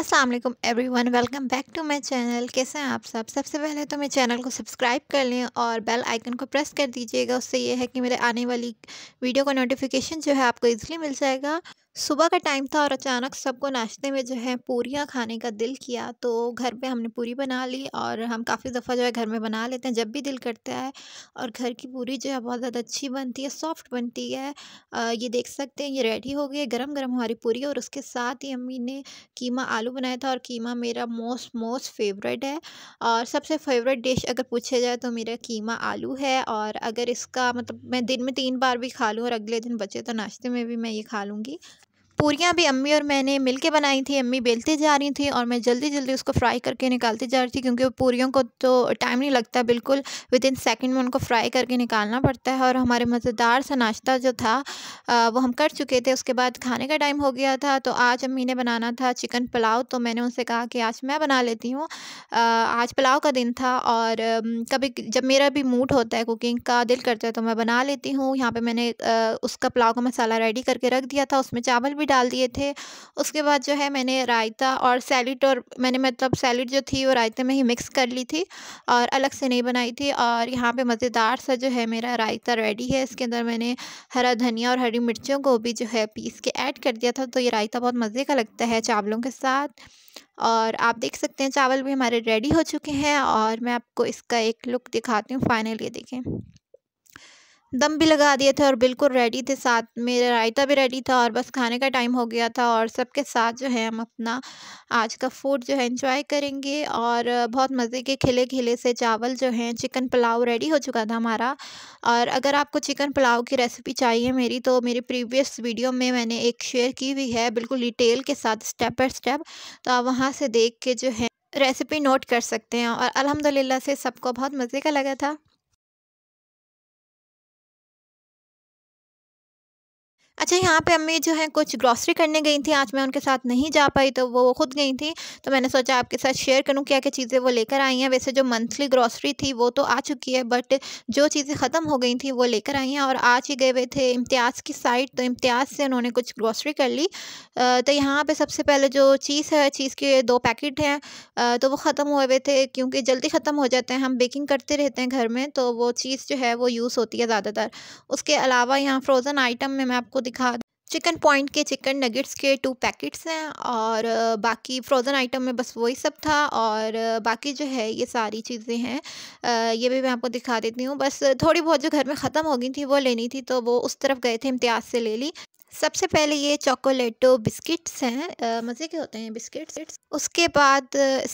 अस्सलाम वालेकुम everyone welcome back to my channel कैसे हैं आप सब सबसे पहले तो मेरे चैनल को सब्सक्राइब कर लें और बेल आइकन को प्रेस कर दीजिएगा उससे यह है कि मेरे आने वाली वीडियो का नोटिफिकेशन जो है आपको इजीली मिल जाएगा सुबह का टाइम था और अचानक सबको नाश्ते में जो है पूरियाँ खाने का दिल किया तो घर पे हमने पूरी बना ली और हम काफ़ी दफ़ा जो है घर में बना लेते हैं जब भी दिल करता है और घर की पूरी जो है बहुत ज़्यादा अच्छी बनती है सॉफ्ट बनती है आ, ये देख सकते हैं ये रेडी हो गई है गरम गरम हमारी पूरी और उसके साथ ही अम्मी ने कीमा आलू बनाया था और कीमा मेरा मोस्ट मोस्ट फेवरेट है और सबसे फेवरेट डिश अगर पूछा जाए तो मेरा कीमा आलू है और अगर इसका मतलब मैं दिन में तीन बार भी खा लूँ और अगले दिन बचे तो नाश्ते में भी मैं ये खा लूँगी पूरियाँ भी अम्मी और मैंने मिल के बनाई थी अम्मी बेलती जा रही थी और मैं जल्दी जल्दी उसको फ्राई करके निकालती जा रही थी क्योंकि पूरियों को तो टाइम नहीं लगता बिल्कुल विद इन सेकेंड में उनको फ्राई करके निकालना पड़ता है और हमारे मज़ेदार सा नाश्ता जो था वो हम कर चुके थे उसके बाद खाने का टाइम हो गया था तो आज अम्मी ने बनाना था चिकन पुलाव तो मैंने उनसे कहा कि आज मैं बना लेती हूँ आज पुलाव का दिन था और कभी जब मेरा भी मूड होता है कुकिंग का दिल करता है तो मैं बना लेती हूँ यहाँ पर मैंने उसका पुलाव का मसाला रेडी करके रख दिया था उसमें चावल भी डाल दिए थे उसके बाद जो है मैंने रायता और सैलड और मैंने मतलब सैलड जो थी वो रायते में ही मिक्स कर ली थी और अलग से नहीं बनाई थी और यहाँ पे मज़ेदार सा जो है मेरा रायता रेडी है इसके अंदर मैंने हरा धनिया और हरी मिर्चों को भी जो है पीस के ऐड कर दिया था तो ये रायता बहुत मज़े का लगता है चावलों के साथ और आप देख सकते हैं चावल भी हमारे रेडी हो चुके हैं और मैं आपको इसका एक लुक दिखाती हूँ फाइनल ये देखें दम भी लगा दिए थे और बिल्कुल रेडी थे साथ में रायता भी रेडी था और बस खाने का टाइम हो गया था और सबके साथ जो है हम अपना आज का फूड जो है इंजॉय करेंगे और बहुत मज़े के खिले खिले से चावल जो हैं चिकन पुलाव रेडी हो चुका था हमारा और अगर आपको चिकन पुलाव की रेसिपी चाहिए मेरी तो मेरी प्रीवियस वीडियो में मैंने एक शेयर की हुई है बिल्कुल डिटेल के साथ स्टेप बाय स्टेप तो आप वहाँ से देख के जो है रेसिपी नोट कर सकते हैं और अलहमदिल्ला से सबको बहुत मज़े का लगा था अच्छा यहाँ पे अम्मी जो है कुछ ग्रॉसरी करने गई थी आज मैं उनके साथ नहीं जा पाई तो वो खुद गई थी तो मैंने सोचा आपके साथ शेयर करूँ क्या क्या चीज़ें वो लेकर आई हैं वैसे जो मंथली ग्रॉसरी थी वो तो आ चुकी है बट जो चीज़ें ख़त्म हो गई थी वो लेकर आई हैं और आज ही गए हुए थे इम्तियाज़ की साइड तो इम्तियाज़ से उन्होंने कुछ ग्रॉसरी कर ली तो यहाँ पर सबसे पहले जो चीज़ है चीज़ के दो पैकेट हैं तो वो ख़त्म हुए हुए थे क्योंकि जल्दी ख़त्म हो जाते हैं हम बेकिंग करते रहते हैं घर में तो वो चीज़ जो है वो यूज़ होती है ज़्यादातर उसके अलावा यहाँ फ्रोज़न आइटम में मैं आपको दिखा चिकन पॉइंट के चिकन नगेट्स के टू पैकेट्स हैं और बाकी फ्रोज़न आइटम में बस वही सब था और बाकी जो है ये सारी चीज़ें हैं ये भी मैं आपको दिखा देती हूँ बस थोड़ी बहुत जो घर में ख़त्म हो गई थी वो लेनी थी तो वो उस तरफ गए थे इम्तियाज़ से ले ली सबसे पहले ये चॉकोलेटो बिस्किट्स हैं मज़े के होते हैं बिस्किट्स उसके बाद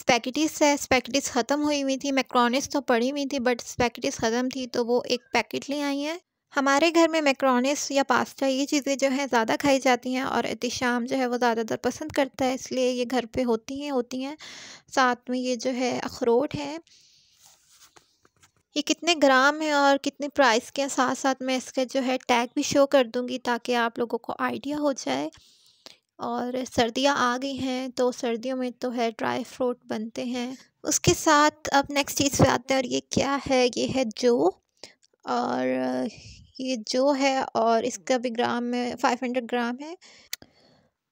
स्पैकेटिस है स्पैकेटिस ख़त्म हुई हुई थी मैक्रोनिस तो पड़ी हुई थी बट स्पैकेटिस ख़त्म थी तो वो एक पैकेट ले आई हैं हमारे घर में मैक्रोनिस या पास्ता ये चीज़ें जो हैं ज़्यादा खाई जाती हैं और एहतिशाम जो है वो ज़्यादातर पसंद करता है इसलिए ये घर पे होती हैं होती हैं साथ में ये जो है अखरोट है ये कितने ग्राम है और कितने प्राइस के हैं साथ साथ मैं इसका जो है टैग भी शो कर दूँगी ताकि आप लोगों को आइडिया हो जाए और सर्दियाँ आ गई हैं तो सर्दियों में तो है ड्राई फ्रूट बनते हैं उसके साथ अब नेक्स्ट चीज़ पे आते हैं और ये क्या है ये है जो और ये जो है और इसका भी ग्राम में फाइव हंड्रेड ग्राम है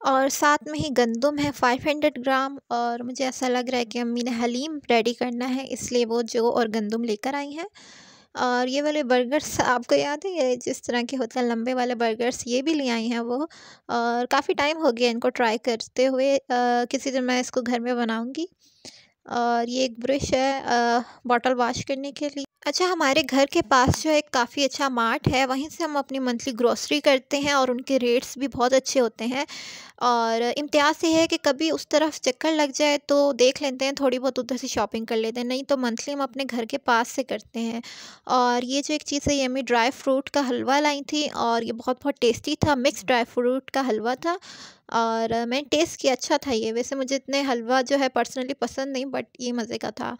और साथ में ही गंदम है फाइव हंड्रेड ग्राम और मुझे ऐसा लग रहा है कि अम्मी ने हलीम रेडी करना है इसलिए वो जो और गंदम लेकर आई हैं और ये वाले बर्गर्स आपको याद है ये जिस तरह के होते हैं लंबे वाले बर्गर्स ये भी ले आई हैं वो और काफ़ी टाइम हो गया इनको ट्राई करते हुए आ, किसी दिन मैं इसको घर में बनाऊँगी और ये एक ब्रश है बॉटल वॉश करने के लिए अच्छा हमारे घर के पास जो एक काफ़ी अच्छा मार्ट है वहीं से हम अपनी मंथली ग्रोसरी करते हैं और उनके रेट्स भी बहुत अच्छे होते हैं और इम्तियाज़ ये है कि कभी उस तरफ चक्कर लग जाए तो देख लेते हैं थोड़ी बहुत उधर से शॉपिंग कर लेते हैं नहीं तो मंथली हम अपने घर के पास से करते हैं और ये जो एक चीज़ है ये हमें ड्राई फ्रूट का हलवा लाई थी और ये बहुत बहुत टेस्टी था मिक्स ड्राई फ्रूट का हलवा था और मैंने टेस्ट किया अच्छा था ये वैसे मुझे इतने हलवा जो है पर्सनली पसंद नहीं बट ये मज़े का था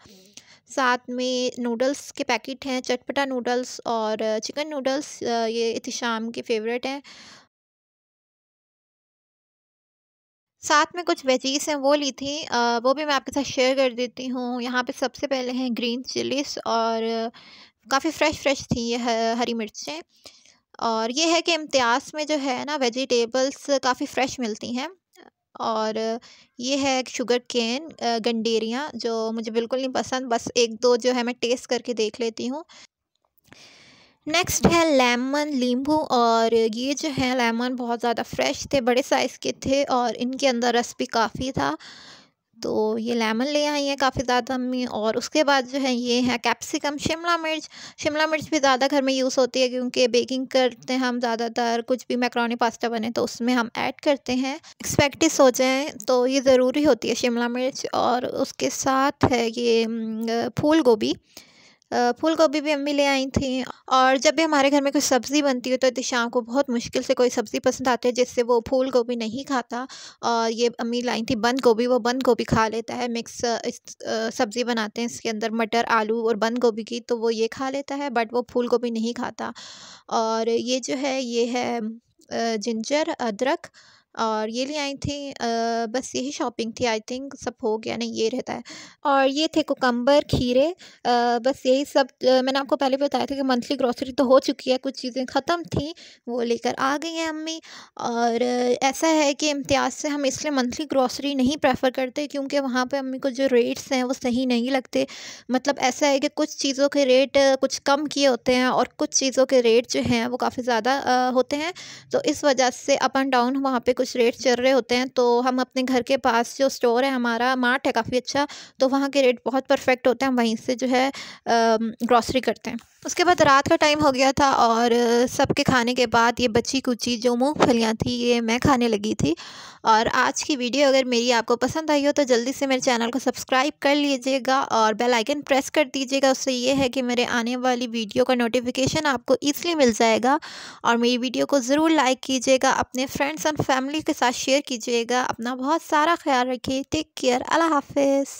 साथ में नूडल्स के पैकेट हैं चटपटा नूडल्स और चिकन नूडल्स ये इतिशाम के फेवरेट हैं साथ में कुछ वेजीज़ हैं वो ली थी वो भी मैं आपके साथ शेयर कर देती हूँ यहाँ पे सबसे पहले हैं ग्रीन चिलीस और काफ़ी फ्रेश फ्रेश थी ये हरी मिर्चें और ये है कि इम्तियाज़ में जो है ना वेजिटेबल्स काफ़ी फ्रेश मिलती हैं और ये है शुगर केन गंडेरियाँ जो मुझे बिल्कुल नहीं पसंद बस एक दो जो है मैं टेस्ट करके देख लेती हूँ नेक्स्ट है लेमन लींबू और ये जो है लेमन बहुत ज़्यादा फ्रेश थे बड़े साइज़ के थे और इनके अंदर रस भी काफ़ी था तो ये लेमन ले आई हैं काफ़ी ज़्यादा अम्मी और उसके बाद जो है ये है कैप्सिकम शिमला मिर्च शिमला मिर्च भी ज़्यादा घर में यूज़ होती है क्योंकि बेकिंग करते हैं हम ज़्यादातर कुछ भी मैक्रोनी पास्ता बने तो उसमें हम ऐड करते हैं एक्सपेक्टिस हो जाएँ तो ये ज़रूरी होती है शिमला मिर्च और उसके साथ है ये फूल गोभी फूल गोभी भी अम्मी ले आई थी और जब भी हमारे घर में कोई सब्ज़ी बनती है तो दिशा को बहुत मुश्किल से कोई सब्ज़ी पसंद आती है जिससे वो फूल गोभी नहीं खाता और ये अम्मी लाई थी बंद गोभी वो बंद गोभी खा लेता है मिक्स सब्ज़ी बनाते हैं इसके अंदर मटर आलू और बंद गोभी की तो वो ये खा लेता है बट वो फूल गोभी नहीं खाता और ये जो है ये है जिंजर अदरक और ये ले आई थी आ, बस यही शॉपिंग थी आई थिंक सब हो गया नहीं ये रहता है और ये थे अच्छा। कोकम्बर खीरे आ, बस यही सब मैंने आपको पहले भी बताया था कि मंथली ग्रॉसरी तो हो चुकी है कुछ चीज़ें ख़त्म थी वो लेकर आ गई हैं अम्मी और ऐसा है कि इम्तियाज़ से हम इसलिए मंथली ग्रॉसरी नहीं प्रेफर करते क्योंकि वहाँ पर अम्मी को जो रेट्स हैं वो सही नहीं लगते मतलब ऐसा है कि कुछ चीज़ों के रेट कुछ कम किए होते हैं और कुछ चीज़ों के रेट जो हैं वो काफ़ी ज़्यादा होते हैं तो इस वजह से अप एंड डाउन वहाँ पर कुछ रेट चल रहे होते हैं तो हम अपने घर के पास जो स्टोर है हमारा मार्ट है काफ़ी अच्छा तो वहाँ के रेट बहुत परफेक्ट होते हैं हम वहीं से जो है ग्रॉसरी करते हैं उसके बाद रात का टाइम हो गया था और सबके खाने के बाद ये बची कुची जो मूँगफलियाँ थी ये मैं खाने लगी थी और आज की वीडियो अगर मेरी आपको पसंद आई हो तो जल्दी से मेरे चैनल को सब्सक्राइब कर लीजिएगा और बेल आइकन प्रेस कर दीजिएगा उससे ये है कि मेरे आने वाली वीडियो का नोटिफिकेशन आपको ईजिली मिल जाएगा और मेरी वीडियो को ज़रूर लाइक कीजिएगा अपने फ्रेंड्स एंड फैमिली फैमिली के साथ शेयर कीजिएगा अपना बहुत सारा ख्याल रखिए टेक केयर अल्लाह हाफिज़